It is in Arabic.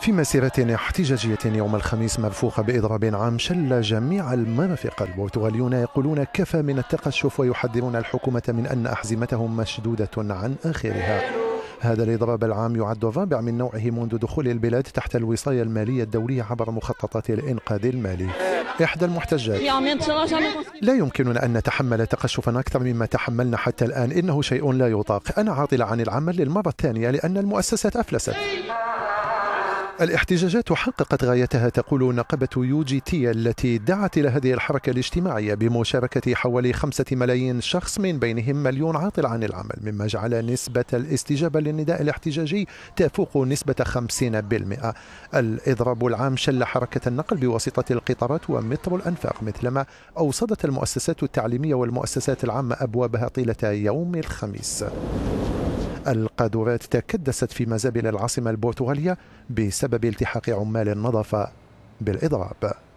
في مسيرة احتجاجية يوم الخميس مرفوخة بإضراب عام شل جميع المرافق البرتغاليون يقولون كفى من التقشف ويحذرون الحكومة من أن أحزمتهم مشدودة عن آخرها هذا الإضراب العام يعد الرابع من نوعه منذ دخول البلاد تحت الوصاية المالية الدولية عبر مخططات الإنقاذ المالي إحدى المحتجات لا يمكننا أن نتحمل تقشفا أكثر مما تحملنا حتى الآن إنه شيء لا يطاق أنا عاطلة عن العمل للمرة الثانية لأن المؤسسات أفلست الاحتجاجات حققت غايتها تقول نقبة يو جي تي التي دعت إلى هذه الحركة الاجتماعية بمشاركة حوالي خمسة ملايين شخص من بينهم مليون عاطل عن العمل مما جعل نسبة الاستجابة للنداء الاحتجاجي تفوق نسبة 50% الإضراب العام شل حركة النقل بواسطة القطارات ومترو الأنفاق مثلما أوصدت المؤسسات التعليمية والمؤسسات العامة أبوابها طيلة يوم الخميس القادورات تكدست في مزابل العاصمة البرتغالية بسبب التحاق عمال النظافة بالإضراب